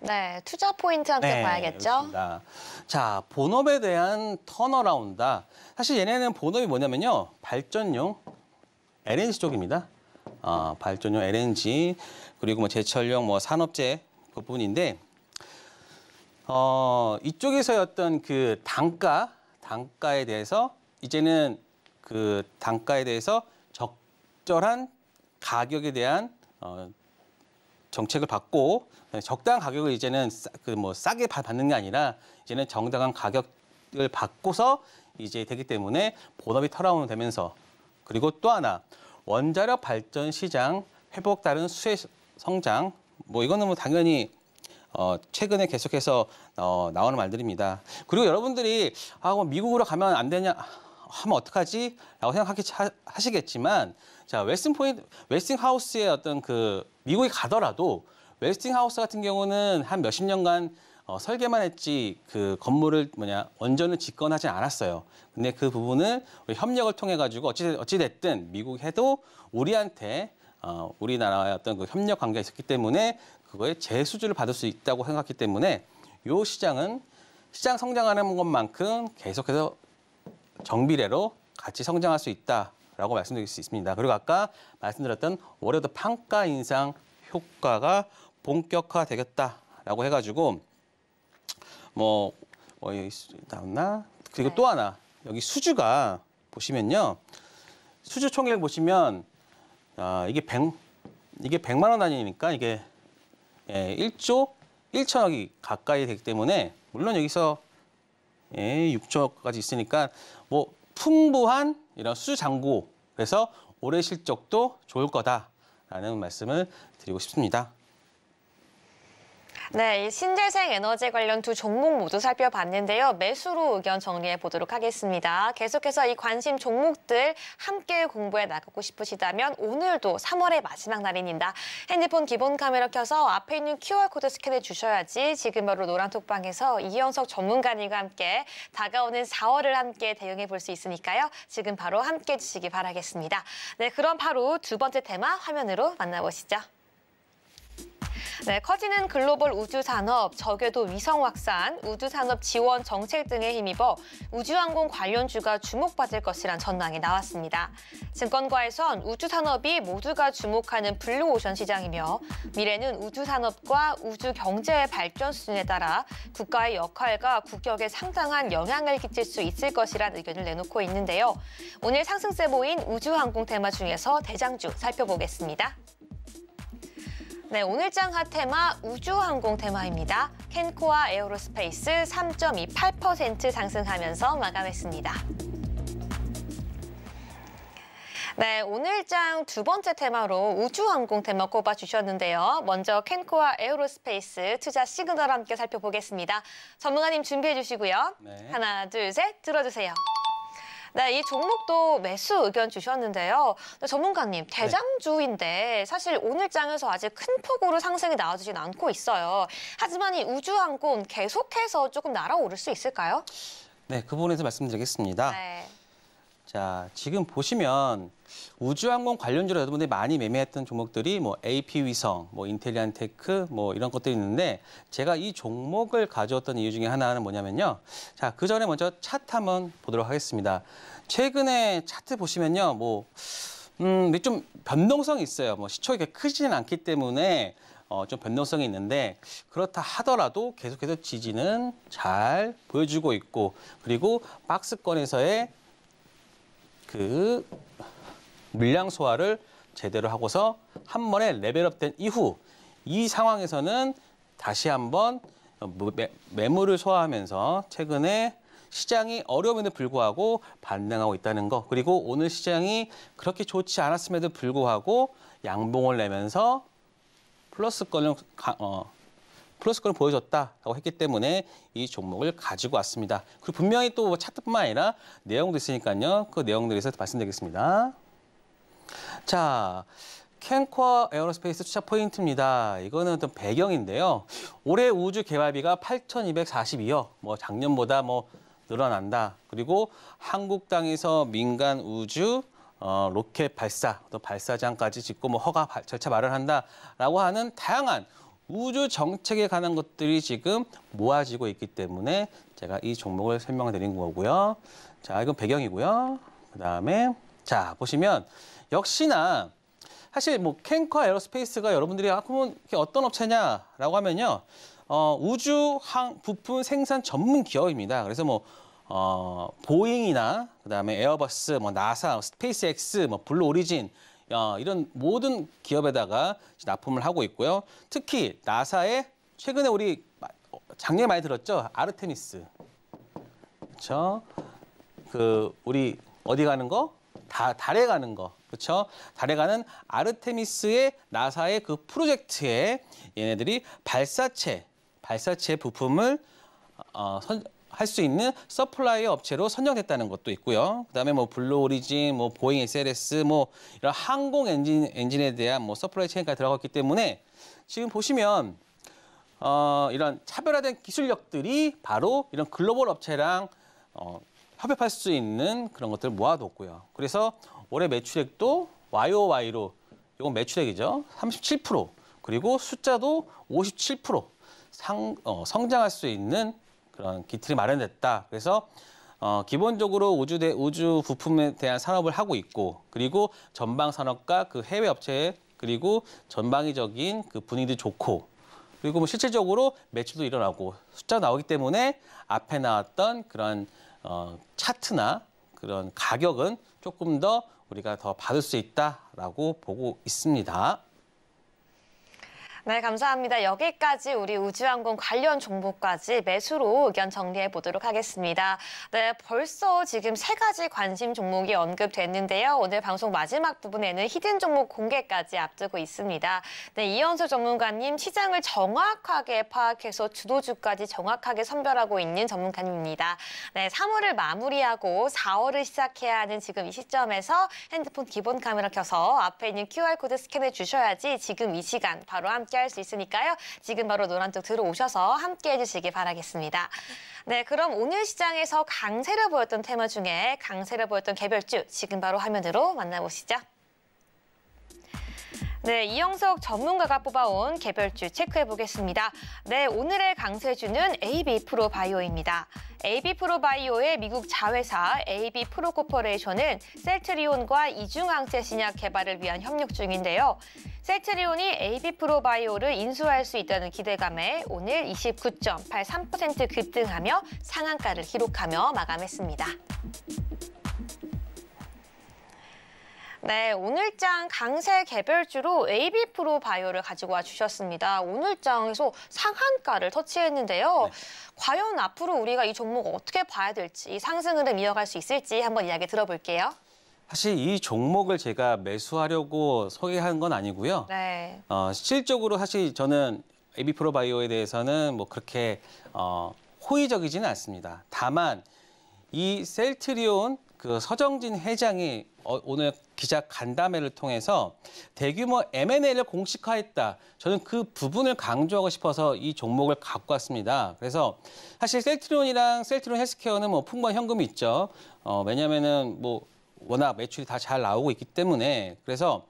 네, 투자 포인트 함께 네, 봐야겠죠. 그렇습니다. 자, 본업에 대한 턴어라운드다. 사실 얘네는 본업이 뭐냐면요. 발전용 LNG 쪽입니다. 어, 발전용 LNG 그리고 뭐 제철용 뭐 산업재 그 부분인데 어, 이쪽에서의 어떤 그 단가, 단가에 대해서 이제는 그 단가에 대해서 적절한 가격에 대한 어, 정책을 받고 네, 적당한 가격을 이제는 싸, 그뭐 싸게 받는 게 아니라 이제는 정당한 가격을 받고서 이제 되기 때문에 본업이 털어오면 되면서 그리고 또 하나 원자력 발전 시장 회복 다른 수혜 성장 뭐 이거는 뭐 당연히 어, 최근에 계속해서 어, 나오는 말들입니다. 그리고 여러분들이 아, 뭐 미국으로 가면 안 되냐 하면 어떡하지? 라고 생각하시겠지만 자, 웨스팅 포인트 웨스팅 하우스의 어떤 그 미국에 가더라도 웨스팅 하우스 같은 경우는 한 몇십 년간 어, 설계만 했지 그 건물을 뭐냐 원전을 집권하지 않았어요. 근데 그 부분을 협력을 통해 가지고 어찌 어찌 됐든 미국 에도 우리한테 어, 우리나라의 어떤 그 협력 관계가 있었기 때문에 그거에 재수주를 받을 수 있다고 생각하기 때문에 이 시장은 시장 성장하는 것만큼 계속해서 정비례로 같이 성장할 수 있다라고 말씀드릴 수 있습니다. 그리고 아까 말씀드렸던 월요도 판가 인상 효과가 본격화되겠다라고 해가지고 뭐 어, 나왔나? 그리고 네. 또 하나 여기 수주가 보시면요 수주 총액 보시면 아, 이게 1 이게 100만 원 단위니까 이게 예, 1조 1천억이 가까이 되기 때문에 물론 여기서 예, 6조억까지 있으니까 뭐 풍부한 이런 수장고 그래서 올해 실적도 좋을 거다라는 말씀을 드리고 싶습니다. 네, 이 신재생 에너지 관련 두 종목 모두 살펴봤는데요. 매수로 의견 정리해 보도록 하겠습니다. 계속해서 이 관심 종목들 함께 공부해 나가고 싶으시다면 오늘도 3월의 마지막 날입니다. 핸드폰 기본 카메라 켜서 앞에 있는 QR코드 스캔해 주셔야지 지금 바로 노란톡방에서 이현석 전문가님과 함께 다가오는 4월을 함께 대응해 볼 수 있으니까요. 지금 바로 함께 해주시기 바라겠습니다. 네, 그럼 바로 두 번째 테마 화면으로 만나보시죠. 네, 커지는 글로벌 우주 산업, 저궤도 위성 확산, 우주 산업 지원 정책 등에 힘입어 우주항공 관련주가 주목받을 것이란 전망이 나왔습니다. 증권과에선 우주 산업이 모두가 주목하는 블루오션 시장이며 미래는 우주 산업과 우주 경제의 발전 수준에 따라 국가의 역할과 국격에 상당한 영향을 끼칠 수 있을 것이란 의견을 내놓고 있는데요. 오늘 상승세 보인 우주항공 테마 중에서 대장주 살펴보겠습니다. 네, 오늘 장 핫테마 우주항공 테마입니다. 캔코아 에어로스페이스 3.28% 상승하면서 마감했습니다. 네, 오늘장 두 번째 테마로 우주항공 테마 꼽아주셨는데요. 먼저 캔코아 에어로스페이스 투자 시그널 함께 살펴보겠습니다. 전문가님 준비해 주시고요. 네. 하나, 둘, 셋 들어주세요. 네, 이 종목도 매수 의견 주셨는데요. 전문가님, 네. 대장주인데 사실 오늘장에서 아직 큰 폭으로 상승이 나와주진 않고 있어요. 하지만 이 우주항공 계속해서 조금 날아오를 수 있을까요? 네, 그 부분에서 말씀드리겠습니다. 네. 자, 지금 보시면 우주항공 관련주로 여러분들이 많이 매매했던 종목들이 뭐 AP 위성, 뭐 인텔리안 테크 뭐 이런 것들이 있는데 제가 이 종목을 가져왔던 이유 중에 하나는 뭐냐면요. 자, 그 전에 먼저 차트 한번 보도록 하겠습니다. 최근에 차트 보시면요. 뭐 음, 좀 변동성이 있어요. 뭐 시초가 크지는 않기 때문에 어, 좀 변동성이 있는데 그렇다 하더라도 계속해서 지지는 잘 보여주고 있고 그리고 박스권에서의 그 물량 소화를 제대로 하고서 한 번에 레벨업된 이후 이 상황에서는 다시 한번 매물을 뭐 소화하면서 최근에 시장이 어려움에도 불구하고 반등하고 있다는 거 그리고 오늘 시장이 그렇게 좋지 않았음에도 불구하고 양봉을 내면서 플러스권을 어, 플러스권을 보여줬다라고 했기 때문에 이 종목을 가지고 왔습니다. 그리고 분명히 또 뭐 차트뿐만 아니라 내용도 있으니까요. 그 내용들에서 말씀드리겠습니다. 자, 캔코어 에어로스페이스 투자 포인트입니다. 이거는 어떤 배경인데요. 올해 우주 개발비가 8,242억, 뭐 작년보다 뭐 늘어난다. 그리고 한국 땅에서 민간 우주 어, 로켓 발사, 또 발사장까지 짓고 뭐 허가 절차 마련한다라고 하는 다양한 우주 정책에 관한 것들이 지금 모아지고 있기 때문에 제가 이 종목을 설명드린 거고요. 자, 이건 배경이고요. 그다음에 자, 보시면 역시나 사실 뭐 캔커 에어로스페이스가 여러분들이 아 그러면 어떤 업체냐라고 하면요. 어, 우주 항 부품 생산 전문 기업입니다. 그래서 뭐 어, 보잉이나 그다음에 에어버스, 뭐 나사, 스페이스X, 뭐 블루 오리진 어, 이런 모든 기업에다가 납품을 하고 있고요. 특히 나사에 최근에 우리 어, 작년에 많이 들었죠? 아르테미스. 그렇죠? 그 우리 어디 가는 거? 다, 달에 가는 거. 그렇죠? 달에 가는 아르테미스의 나사의 그 프로젝트에 얘네들이 발사체, 발사체 부품을 어, 선, 할수 있는 서플라이어 업체로 선정됐다는 것도 있고요. 그다음에 뭐 블루 오리진, 뭐 보잉 SLS 뭐 이런 항공 엔진 엔진에 대한 뭐 서플라이 체인까지 들어갔기 때문에 지금 보시면 어 이런 차별화된 기술력들이 바로 이런 글로벌 업체랑 어 협업할 수 있는 그런 것들을 모아뒀고요. 그래서 올해 매출액도 YOY로 이건 매출액이죠. 37% 그리고 숫자도 57% 상, 어, 성장할 수 있는 그런 기틀이 마련됐다. 그래서 어, 기본적으로 우주 대, 우주 부품에 대한 산업을 하고 있고 그리고 전방 산업과 그 해외 업체 그리고 전방위적인 그 분위기도 좋고 그리고 뭐 실질적으로 매출도 일어나고 숫자 나오기 때문에 앞에 나왔던 그런 어, 차트나 그런 가격은 조금 더 우리가 더 받을 수 있다라고 보고 있습니다. 네, 감사합니다. 여기까지 우리 우주항공 관련 정보까지 매수로 의견 정리해 보도록 하겠습니다. 네, 벌써 지금 세 가지 관심 종목이 언급됐는데요. 오늘 방송 마지막 부분에는 히든 종목 공개까지 앞두고 있습니다. 네, 이현수 전문가님, 시장을 정확하게 파악해서 주도주까지 정확하게 선별하고 있는 전문가입니다. 님 네, 3월을 마무리하고 4월을 시작해야 하는 지금 이 시점에서 핸드폰 기본 카메라 켜서 앞에 있는 QR코드 스캔해 주셔야지 지금 이 시간 바로 함께 함께할 수 있으니까요. 지금 바로 노란톡 들어오셔서 함께해 주시기 바라겠습니다. 네, 그럼 오늘 시장에서 강세를 보였던 테마 중에 강세를 보였던 개별주 지금 바로 화면으로 만나보시죠. 네, 이영석 전문가가 뽑아온 개별주 체크해보겠습니다. 네, 오늘의 강세주는 AB 프로바이오입니다. AB 프로바이오의 미국 자회사 AB 프로코퍼레이션은 셀트리온과 이중항체 신약 개발을 위한 협력 중인데요. 셀트리온이 AB 프로바이오를 인수할 수 있다는 기대감에 오늘 29.83% 급등하며 상한가를 기록하며 마감했습니다. 네, 오늘장 강세 개별주로 AB 프로바이오를 가지고 와 주셨습니다. 오늘장에서 상한가를 터치했는데요. 네. 과연 앞으로 우리가 이 종목 어떻게 봐야 될지, 상승 흐름 이어갈 수 있을지 한번 이야기 들어볼게요. 사실 이 종목을 제가 매수하려고 소개한 건 아니고요. 네. 어, 실적으로 사실 저는 AB 프로바이오에 대해서는 뭐 그렇게 어, 호의적이지는 않습니다. 다만 이 셀트리온 그 서정진 회장이 어, 오늘 기자 간담회를 통해서 대규모 M&A를 공식화했다. 저는 그 부분을 강조하고 싶어서 이 종목을 갖고 왔습니다. 그래서 사실 셀트론이랑 셀트론 헬스케어는 뭐 풍부한 현금이 있죠. 어, 왜냐면은 뭐 워낙 매출이 다 잘 나오고 있기 때문에 그래서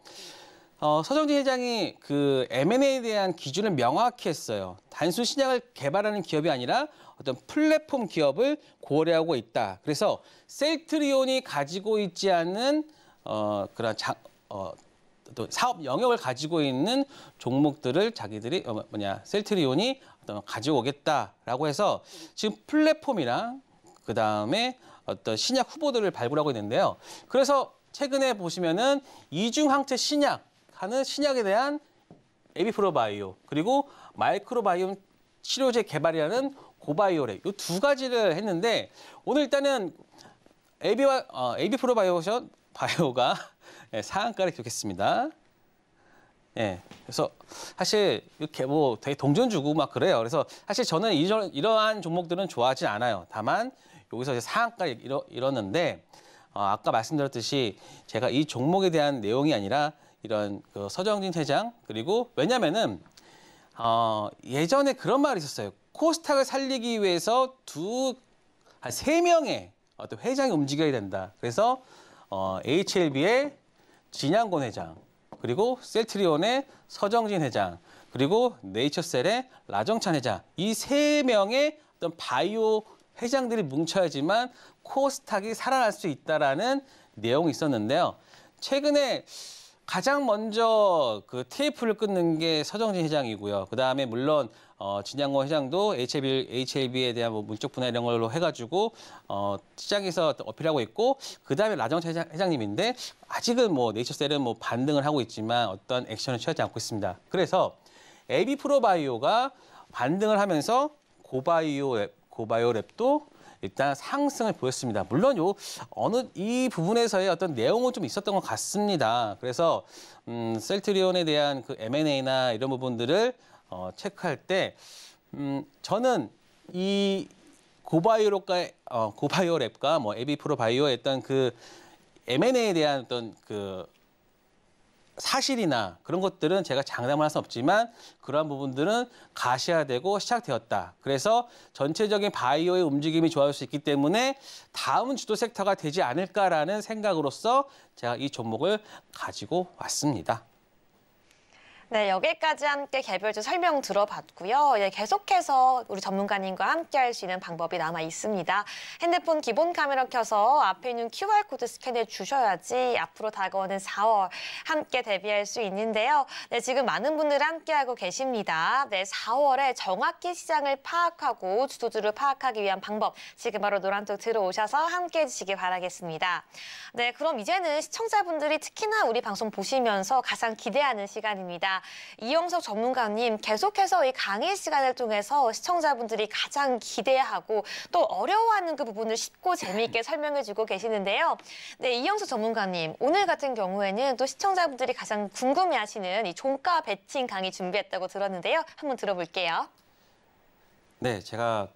어, 서정진 회장이 그 M&A에 대한 기준을 명확히 했어요. 단순 신약을 개발하는 기업이 아니라 어떤 플랫폼 기업을 고려하고 있다. 그래서 셀트리온이 가지고 있지 않은 어, 그런 자, 어, 또 사업 영역을 가지고 있는 종목들을 자기들이 어, 뭐냐 셀트리온이 어떤 가지고 오겠다라고 해서 지금 플랫폼이랑 그 다음에 어떤 신약 후보들을 발굴하고 있는데요. 그래서 최근에 보시면은 이중항체 신약 하는 신약에 대한 에비프로바이오 그리고 마이크로바이옴 치료제 개발이라는 고바이오레이두 가지를 했는데 오늘 일단은 에비와 어, 에비프로바이오션 바이오가 예, 상한가를 기록했습니다. 예. 그래서 사실 이렇게 뭐 되게 동전 주고 막 그래요. 그래서 사실 저는 이런 이러한 종목들은 좋아하지 않아요. 다만 여기서 이제 상한가를 이뤘, 이뤘는데 어, 아까 말씀드렸듯이 제가 이 종목에 대한 내용이 아니라 이런 그 서정진 회장 그리고 왜냐면은 어, 예전에 그런 말이 있었어요. 코스닥을 살리기 위해서 두한 세 명의 어떤 회장이 움직여야 된다. 그래서 어, HLB의 진양곤 회장, 그리고 셀트리온의 서정진 회장, 그리고 네이처셀의 라정찬 회장 이 세 명의 어떤 바이오 회장들이 뭉쳐야지만 코스닥이 살아날 수 있다라는 내용이 있었는데요. 최근에 가장 먼저 그 테이프를 끊는 게 서정진 회장이고요. 그 다음에 물론 어, 진양호 회장도 HLB, HLB에 대한 뭐 문적 분할 이런 걸로 해가지고 어, 시장에서 어필하고 있고 그 다음에 라정차 회장, 회장님인데 아직은 뭐 네이처셀은 뭐 반등을 하고 있지만 어떤 액션을 취하지 않고 있습니다. 그래서 AB 프로바이오가 반등을 하면서 고바이오 랩, 고바이오 랩도 일단 상승을 보였습니다. 물론 요 어느 이 부분에서의 어떤 내용은 좀 있었던 것 같습니다. 그래서 음, 셀트리온에 대한 그 M&A나 이런 부분들을 어, 체크할 때 음, 저는 이고바이오랩과 어, 고바이오랩과 뭐 에비프로바이오 했던 그 M&A에 대한 어떤 그 사실이나 그런 것들은 제가 장담할수 없지만 그러한 부분들은 가시화되고 시작되었다. 그래서 전체적인 바이오의 움직임이 좋아질 수 있기 때문에 다음 주도 섹터가 되지 않을까라는 생각으로서 제가 이 종목을 가지고 왔습니다. 네, 여기까지 함께 개별주 설명 들어봤고요. 예, 계속해서 우리 전문가님과 함께 할 수 있는 방법이 남아 있습니다. 핸드폰 기본 카메라 켜서 앞에 있는 QR코드 스캔해 주셔야지 앞으로 다가오는 4월 함께 대비할 수 있는데요. 네, 지금 많은 분들 함께하고 계십니다. 네, 4월에 정확히 시장을 파악하고 주도주를 파악하기 위한 방법 지금 바로 노란톡 들어오셔서 함께해 주시기 바라겠습니다. 네, 그럼 이제는 시청자분들이 특히나 우리 방송 보시면서 가장 기대하는 시간입니다. 이영석 전문가님, 계속해서 이 강의 시간을 통해서 시청자분들이 가장 기대하고 또 어려워하는 그 부분을 쉽고 재미있게 설명해주고 계시는데요. 네, 이영석 전문가님, 오늘 같은 경우에는 또 시청자분들이 가장 궁금해하시는 이 종가 베팅 강의 준비했다고 들었는데요. 한번 들어볼게요. 네, 제가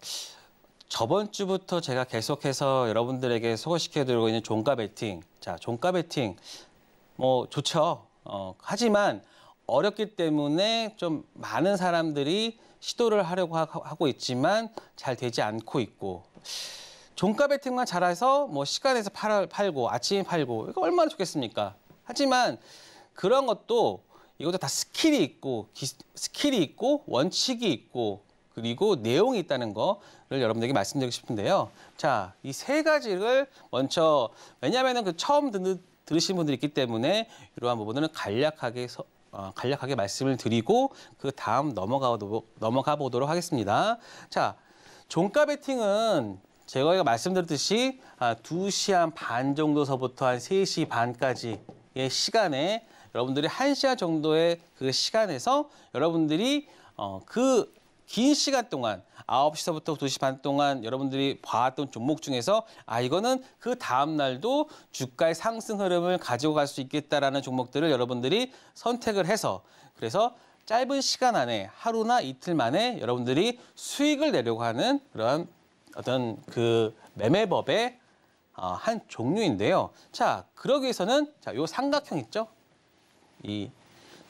저번 주부터 제가 계속해서 여러분들에게 소개시켜드리고 있는 종가 베팅. 자, 종가 베팅. 뭐, 좋죠. 어, 하지만 어렵기 때문에 좀 많은 사람들이 시도를 하려고 하고 있지만 잘 되지 않고 있고 종가 베팅만 잘해서 뭐 시간에서 팔, 팔고 아침에 팔고 이거 얼마나 좋겠습니까? 하지만 그런 것도 이것도 다 스킬이 있고 기, 스킬이 있고 원칙이 있고 그리고 내용이 있다는 거를 여러분들에게 말씀드리고 싶은데요. 자, 이 세 가지를 먼저 왜냐하면 그 처음 듣는 들으신 분들이 있기 때문에 이러한 부분들은 간략하게 서, 어, 간략하게 말씀을 드리고 그 다음 넘어가 도록 넘어가 보도록 하겠습니다. 자, 종가 베팅은 제가 말씀드렸듯이 아, 2시 한 반 정도서부터 한 3시 반까지의 시간에 여러분들이 1시간 정도의 그 시간에서 여러분들이 어, 그긴 시간 동안 9시부터 2시 반 동안 여러분들이 봐왔던 종목 중에서 아 이거는 그 다음 날도 주가의 상승 흐름을 가지고 갈 수 있겠다라는 종목들을 여러분들이 선택을 해서 그래서 짧은 시간 안에 하루나 이틀 만에 여러분들이 수익을 내려고 하는 그런 어떤 그 매매법의 어, 한 종류인데요. 자, 그러기 위해서는 자, 요 삼각형 있죠? 이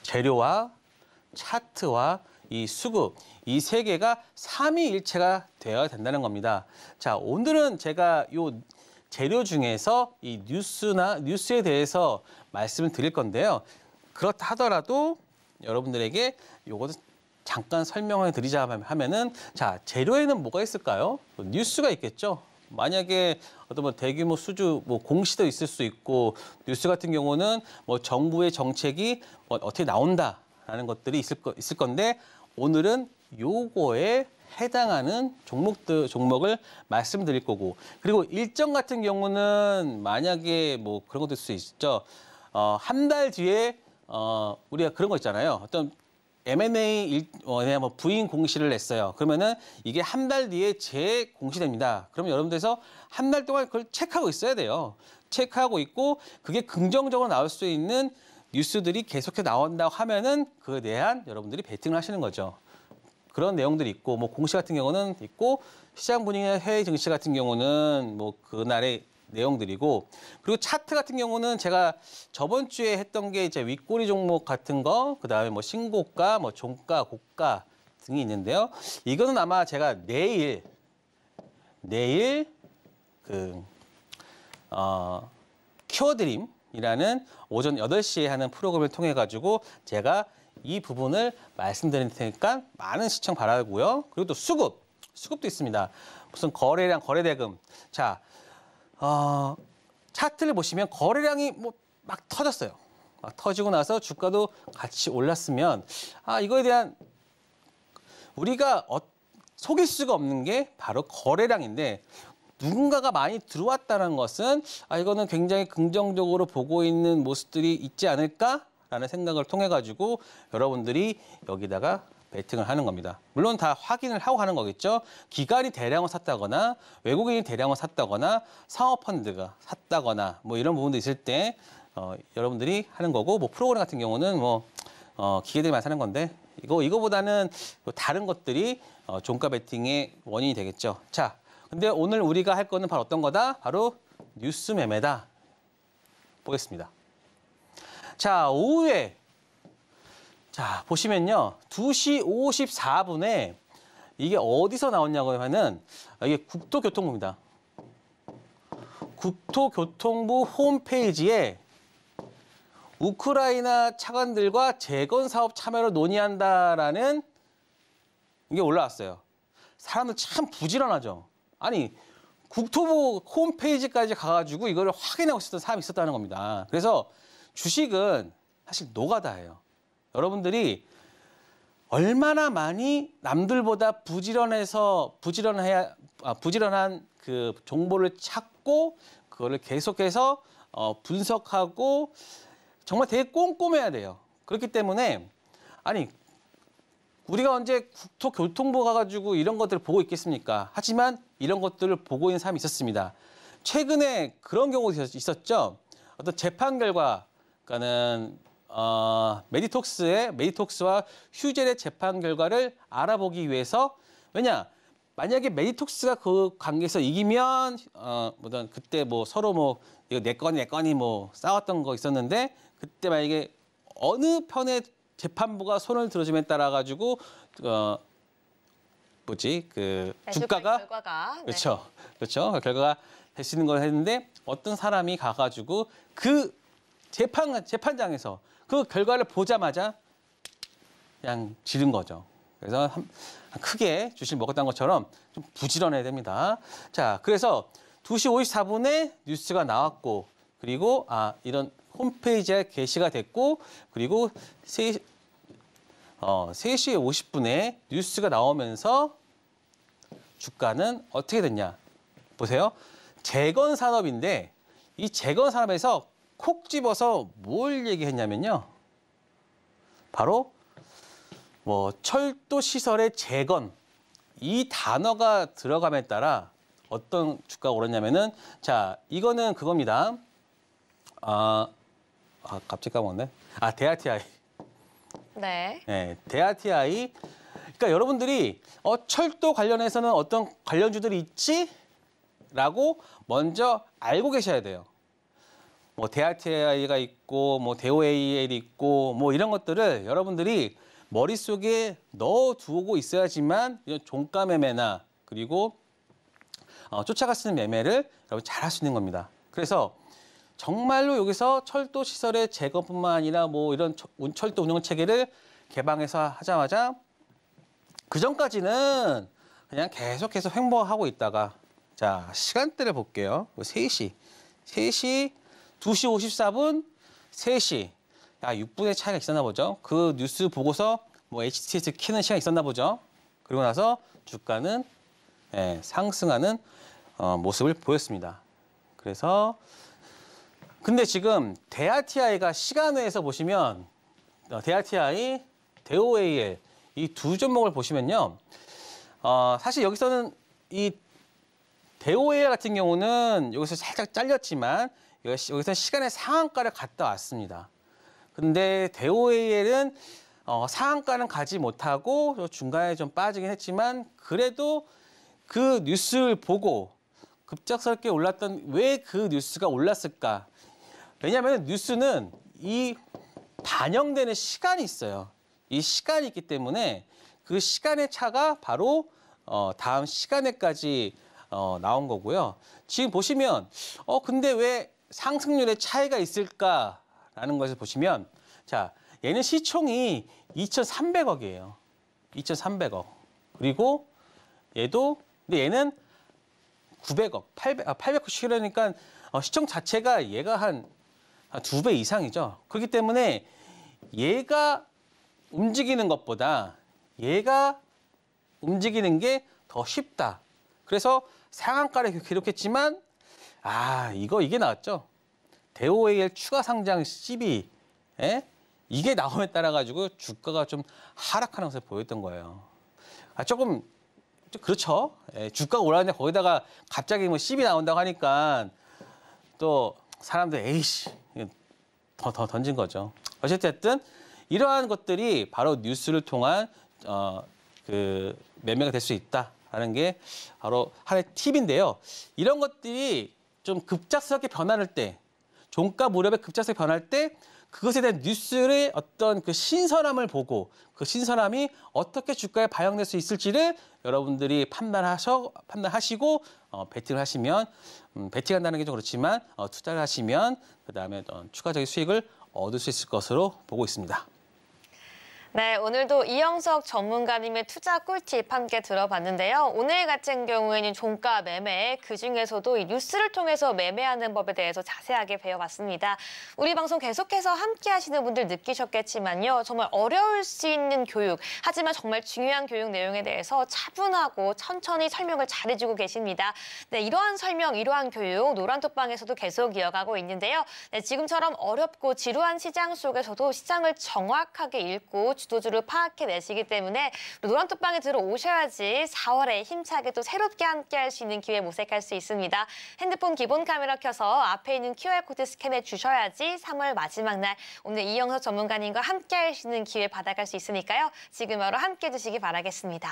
재료와 차트와 이 수급 이 세 개가 삼위일체가 되어야 된다는 겁니다. 자, 오늘은 제가 요 재료 중에서 이 뉴스나 뉴스에 대해서 말씀을 드릴 건데요. 그렇다 하더라도 여러분들에게 요거는 잠깐 설명을 드리자 면 하면은 자, 재료에는 뭐가 있을까요? 뭐 뉴스가 있겠죠. 만약에 어떤 뭐 대규모 수주 뭐 공시도 있을 수 있고 뉴스 같은 경우는 뭐 정부의 정책이 뭐 어떻게 나온다라는 것들이 있을 거 있을 건데 오늘은 요거에 해당하는 종목들 종목을 말씀드릴 거고 그리고 일정 같은 경우는 만약에 뭐 그런 것도 있을 수 있죠. 어, 한 달 뒤에 어, 우리가 그런 거 있잖아요. 어떤 M&A 일, 어, 네, 뭐 부인 공시를 냈어요. 그러면은 이게 한 달 뒤에 재공시됩니다. 그러면 여러분들서 에한달 동안 그걸 체크하고 있어야 돼요. 체크하고 있고 그게 긍정적으로 나올 수 있는 뉴스들이 계속해 나온다고 하면은 그에 대한 여러분들이 베팅을 하시는 거죠. 그런 내용들이 있고 뭐 공시 같은 경우는 있고 시장 분위기나 해외 증시 같은 경우는 뭐 그날의 내용들이고 그리고 차트 같은 경우는 제가 저번 주에 했던 게 이제 윗꼬리 종목 같은 거 그다음에 뭐 신고가 뭐 종가 고가 등이 있는데요 이거는 아마 제가 내일 내일 그어 키워드림 이라는 오전 8시에 하는 프로그램을 통해 가지고 제가 이 부분을 말씀드릴 테니까 많은 시청 바라고요. 그리고 또 수급, 수급도 있습니다. 무슨 거래량, 거래대금. 자, 어, 차트를 보시면 거래량이 뭐 막 터졌어요. 막 터지고 나서 주가도 같이 올랐으면 아 이거에 대한 우리가 어, 속일 수가 없는 게 바로 거래량인데 누군가가 많이 들어왔다는 것은 아 이거는 굉장히 긍정적으로 보고 있는 모습들이 있지 않을까라는 생각을 통해 가지고 여러분들이 여기다가 베팅을 하는 겁니다. 물론 다 확인을 하고 하는 거겠죠. 기관이 대량을 샀다거나 외국인이 대량을 샀다거나 사업 펀드가 샀다거나 뭐 이런 부분도 있을 때 어, 여러분들이 하는 거고 뭐 프로그램 같은 경우는 뭐 어, 기계들이 많이 사는 건데 이거 이거보다는 다른 것들이 어, 종가 베팅의 원인이 되겠죠. 자, 근데 오늘 우리가 할 거는 바로 어떤 거다? 바로 뉴스 매매다. 보겠습니다. 자, 오후에 자, 보시면요. 2시 54분에 이게 어디서 나왔냐고 하면은 이게 국토교통부입니다. 국토교통부 홈페이지에 우크라이나 차관들과 재건 사업 참여를 논의한다라는 이게 올라왔어요. 사람들 참 부지런하죠. 아니 국토부 홈페이지까지 가가지고 이거를 확인하고 있었던 사람이 있었다는 겁니다. 그래서 주식은 사실 노가다예요. 여러분들이 얼마나 많이 남들보다 부지런해서 부지런해야 아, 부지런한 그 정보를 찾고 그거를 계속해서 어, 분석하고 정말 되게 꼼꼼해야 돼요. 그렇기 때문에 아니 우리가 언제 국토교통부 가가지고 이런 것들을 보고 있겠습니까? 하지만 이런 것들을 보고 있는 사람이 있었습니다. 최근에 그런 경우도 있었죠. 어떤 재판 결과, 그니까는 어, 메디톡스의 메디톡스와 휴젤의 재판 결과를 알아보기 위해서 왜냐 만약에 메디톡스가 그 관계에서 이기면 어 뭐든 그때 뭐 서로 뭐 이거 내 건이 내 건이 뭐 싸웠던 거 있었는데 그때 만약에 어느 편의 재판부가 손을 들어줌에 따라 가지고 어 뭐지 그 주가가 결과가, 그렇죠 그렇죠 결과가 될수는걸 했는데 어떤 사람이 가가지고 그 재판 재판장에서 그 결과를 보자마자 그냥 지른 거죠. 그래서 크게 주식 먹었다는 것처럼 좀 부지런해야 됩니다. 자 그래서 2시 54분에 뉴스가 나왔고 그리고 아 이런 홈페이지에 게시가 됐고 그리고 세, 어, 3시 50분에 뉴스가 나오면서 주가는 어떻게 됐냐. 보세요. 재건 산업인데 이 재건 산업에서 콕 집어서 뭘 얘기했냐면요. 바로 뭐 철도 시설의 재건 이 단어가 들어감에 따라 어떤 주가가 오르냐면은 자 이거는 그겁니다. 아, 아 갑자기 까먹었네. 아대아티아이 네. 네 데아티아이 그러니까 여러분들이 어, 철도 관련해서는 어떤 관련주들이 있지? 라고 먼저 알고 계셔야 돼요. 뭐 대하TI가 있고 뭐 대OAL이 있고 뭐 이런 것들을 여러분들이 머릿속에 넣어두고 있어야지만 이런 종가 매매나 그리고 어, 쫓아가시는 매매를 여러분 잘할 수 있는 겁니다. 그래서 정말로 여기서 철도 시설의 제거뿐만 아니라 뭐 이런 철도 운영 체계를 개방해서 하자마자 그 전까지는 그냥 계속해서 횡보하고 있다가 자 시간대를 볼게요. 3시, 3시, 2시 54분, 3시 야 6분의 차이가 있었나 보죠. 그 뉴스 보고서 뭐 HTS 키는 시간 이 있었나 보죠. 그리고 나서 주가는 예, 상승하는 어, 모습을 보였습니다. 그래서 근데 지금 대아티아이가 시간 외에서 보시면 어, 대아티아이, 대오에이 l 이두 종목을 보시면요. 어, 사실 여기서는 이 대오에 같은 경우는 여기서 살짝 잘렸지만 여기서 시간의 상한가를 갔다 왔습니다. 근데 대오에엘은 이 어, 상한가는 가지 못하고 중간에 좀 빠지긴 했지만 그래도 그 뉴스를 보고 급작스럽게 올랐던 왜 그 뉴스가 올랐을까? 왜냐하면 뉴스는 이 반영되는 시간이 있어요. 이 시간이 있기 때문에 그 시간의 차가 바로 어, 다음 시간에까지 어, 나온 거고요. 지금 보시면 어 근데 왜 상승률의 차이가 있을까라는 것을 보시면 자 얘는 시총이 2,300억이에요. 2,300억 그리고 얘도 근데 얘는 900억 800 아, 8 9 0억이라니까 어, 시총 자체가 얘가 한 두 배 이상이죠. 그렇기 때문에 얘가 움직이는 것보다 얘가 움직이는 게 더 쉽다. 그래서 상한가를 기록했지만 아 이거 이게 나왔죠. 대오AL 추가 상장 12 예? 이게 나옴에 따라 가지고 주가가 좀 하락하는 것을 보였던 거예요. 아 조금 그렇죠. 예, 주가가 올라는데 거기다가 갑자기 뭐 10이 나온다고 하니까 또 사람들 에이씨 더, 더 던진 거죠. 어쨌든 이러한 것들이 바로 뉴스를 통한 어, 그 매매가 될 수 있다라는 게 바로 하나의 팁인데요. 이런 것들이 좀 급작스럽게 변할 때 종가 무렵에 급작스럽게 변할 때 그것에 대한 뉴스의 어떤 그 신선함을 보고 그 신선함이 어떻게 주가에 반영될 수 있을지를 여러분들이 판단하셔 판단하시고 어, 배팅을 하시면 음, 배팅한다는게 좀 그렇지만 어, 투자를 하시면 그 다음에 추가적인 수익을 얻을 수 있을 것으로 보고 있습니다. 네, 오늘도 이영석 전문가님의 투자 꿀팁 함께 들어봤는데요. 오늘 같은 경우에는 종가 매매, 그중에서도 이 뉴스를 통해서 매매하는 법에 대해서 자세하게 배워봤습니다. 우리 방송 계속해서 함께 하시는 분들 느끼셨겠지만요. 정말 어려울 수 있는 교육, 하지만 정말 중요한 교육 내용에 대해서 차분하고 천천히 설명을 잘해주고 계십니다. 네, 이러한 설명, 이러한 교육, 노란톡방에서도 계속 이어가고 있는데요. 네, 지금처럼 어렵고 지루한 시장 속에서도 시장을 정확하게 읽고 주도주를 파악해내시기 때문에 노란톡방에 들어오셔야지 4월에 힘차게 또 새롭게 함께할 수 있는 기회 모색할 수 있습니다. 핸드폰 기본 카메라 켜서 앞에 있는 QR코드 스캔해 주셔야지 3월 마지막 날 오늘 이영석 전문가님과 함께할 수 있는 기회 받아갈 수 있으니까요. 지금 바로 함께해 주시기 바라겠습니다.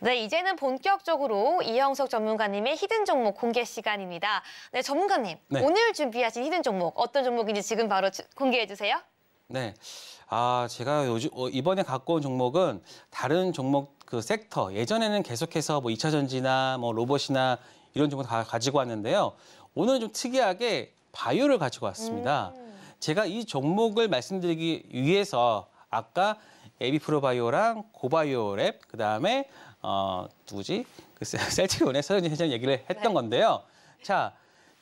네, 이제는 본격적으로 이영석 전문가님의 히든 종목 공개 시간입니다. 네, 전문가님 네. 오늘 준비하신 히든 종목 어떤 종목인지 지금 바로 공개해 주세요. 네. 아, 제가 요즘 어, 이번에 갖고 온 종목은 다른 종목 그 섹터 예전에는 계속해서 뭐 2차 전지나 뭐 로봇이나 이런 종목 다 가지고 왔는데요. 오늘은 좀 특이하게 바이오를 가지고 왔습니다. 음. 제가 이 종목을 말씀드리기 위해서 아까 에비 프로바이오랑 고바이오랩 그다음에 어 누구지? 그 셀티온의 서현진 회장 얘기를 했던 네. 건데요. 자,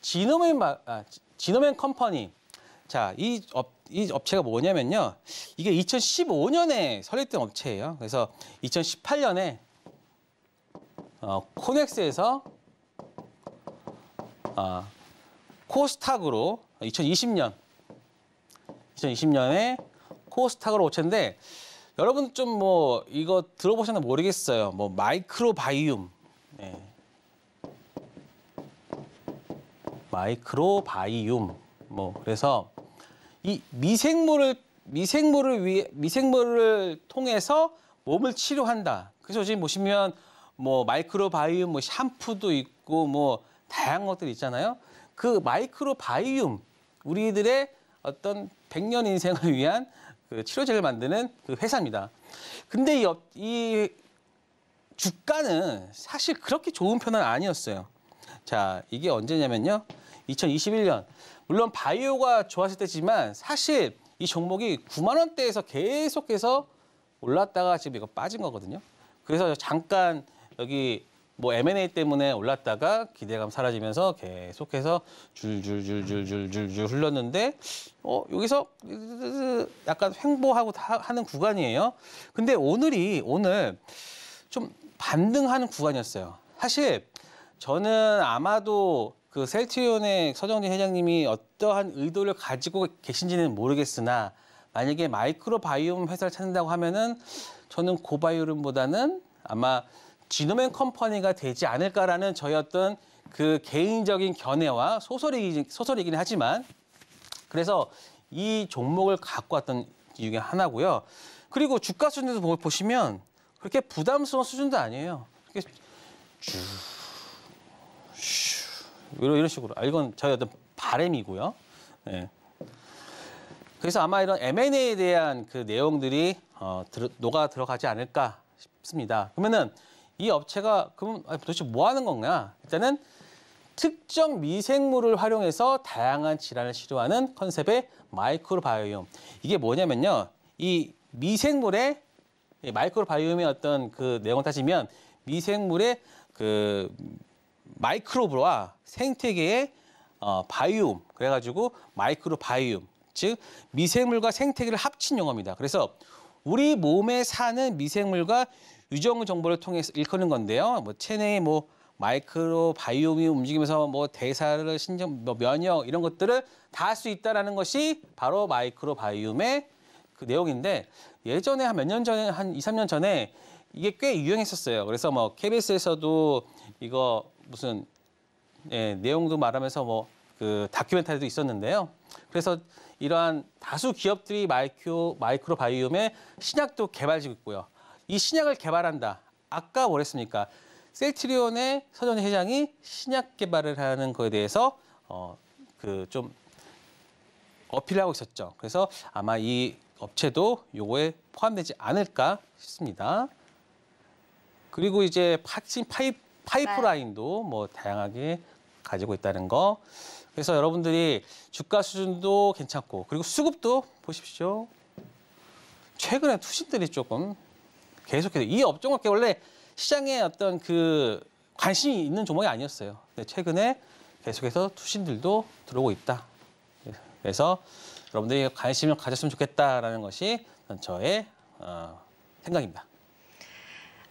지노맨 아, 지노맨 컴퍼니 자, 이, 업, 이 업체가 뭐냐면요. 이게 2015년에 설립된 업체예요. 그래서 2018년에 어, 코넥스에서 어, 코스닥으로 2020년 2020년에 코스닥으로 오체인데 여러분 좀 뭐 이거 들어보셨나 모르겠어요. 뭐 마이크로바이옴 네. 마이크로바이옴 뭐 그래서 이 미생물을 미생물을 위해 미생물을 통해서 몸을 치료한다. 그래서 지금 보시면 뭐 마이크로바이옴 뭐 샴푸도 있고 뭐 다양한 것들 있잖아요. 그 마이크로바이옴 우리들의 어떤 백년 인생을 위한 그 치료제를 만드는 그 회사입니다. 근데 이, 이 주가는 사실 그렇게 좋은 편은 아니었어요. 자, 이게 언제냐면요. 2021년 물론 바이오가 좋았을 때지만 사실 이 종목이 9만 원대에서 계속해서 올랐다가 지금 이거 빠진 거거든요. 그래서 잠깐 여기 뭐 M&A 때문에 올랐다가 기대감 사라지면서 계속해서 줄줄줄줄줄줄줄 흘렀는데 어 여기서 약간 횡보하고 하는 구간이에요. 근데 오늘이 오늘 좀 반등하는 구간이었어요. 사실 저는 아마도 그 셀트리온의 서정진 회장님이 어떠한 의도를 가지고 계신지는 모르겠으나 만약에 마이크로바이옴 회사를 찾는다고 하면은 저는 고바이오름보다는 아마 지노맨 컴퍼니가 되지 않을까라는 저희 어떤 그 개인적인 견해와 소설이 소설이긴 하지만 그래서 이 종목을 갖고 왔던 이유 중 하나고요. 그리고 주가 수준도 보시면 그렇게 부담스러운 수준도 아니에요. 쭉 이런, 이런 식으로. 아, 이건 저희 어떤 바램이고요. 예. 그래서 아마 이런 M&A에 대한 그 내용들이 어, 들, 어 녹아 들어가지 않을까 싶습니다. 그러면은 이 업체가 그럼 도대체 뭐 하는 건가? 일단은 특정 미생물을 활용해서 다양한 질환을 치료하는 컨셉의 마이크로바이옴. 이게 뭐냐면요. 이 미생물의 마이크로바이옴의 어떤 그 내용을 따지면 미생물의 그 마이크로브와 생태계의 어, 바이옴 그래가지고 마이크로바이옴 즉 미생물과 생태계를 합친 용어입니다. 그래서 우리 몸에 사는 미생물과 유정 정보를 통해서 일컫는 건데요. 뭐 체내의 뭐 마이크로바이옴이 움직이면서 뭐 대사를 신경 뭐 면역 이런 것들을 다 할 수 있다라는 것이 바로 마이크로바이옴의 그 내용인데 예전에 한 몇 년 전에 한 2, 3년 전에 이게 꽤 유행했었어요. 그래서 뭐 KBS에서도 이거 무슨 예, 내용도 말하면서 뭐 그 다큐멘터리도 있었는데요. 그래서 이러한 다수 기업들이 마이큐, 마이크로바이옴의 신약도 개발하고 있고요. 이 신약을 개발한다. 아까 뭐랬습니까? 셀트리온의 서전 회장이 신약 개발을 하는 거에 대해서 어, 그 좀 어필하고 있었죠. 그래서 아마 이 업체도 요거에 포함되지 않을까 싶습니다. 그리고 이제 파칭 파이프 파이프라인도 뭐 다양하게 가지고 있다는 거. 그래서 여러분들이 주가 수준도 괜찮고 그리고 수급도 보십시오. 최근에 투신들이 조금 계속해서 이 업종밖에 원래 시장에 어떤 그 관심이 있는 종목이 아니었어요. 근데 최근에 계속해서 투신들도 들어오고 있다. 그래서 여러분들이 관심을 가졌으면 좋겠다라는 것이 저의 어, 생각입니다.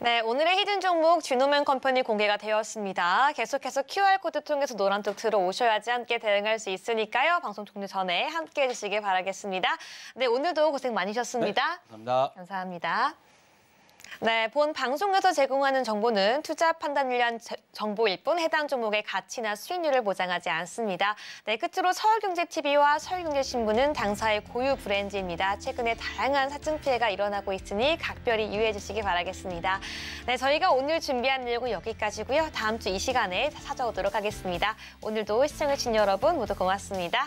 네, 오늘의 히든 종목 지노맨 컴퍼니 공개가 되었습니다. 계속해서 QR코드 통해서 노란톡 들어오셔야지 함께 대응할 수 있으니까요. 방송 종료 전에 함께해 주시길 바라겠습니다. 네, 오늘도 고생 많으셨습니다. 네, 감사합니다. 감사합니다. 네, 본 방송에서 제공하는 정보는 투자 판단 관련 정보일 뿐 해당 종목의 가치나 수익률을 보장하지 않습니다. 네, 끝으로 서울경제TV와 서울경제신문은 당사의 고유 브랜드입니다. 최근에 다양한 사증 피해가 일어나고 있으니 각별히 유의해 주시기 바라겠습니다. 네, 저희가 오늘 준비한 내용은 여기까지고요. 다음 주 이 시간에 찾아오도록 하겠습니다. 오늘도 시청해주신 여러분 모두 고맙습니다.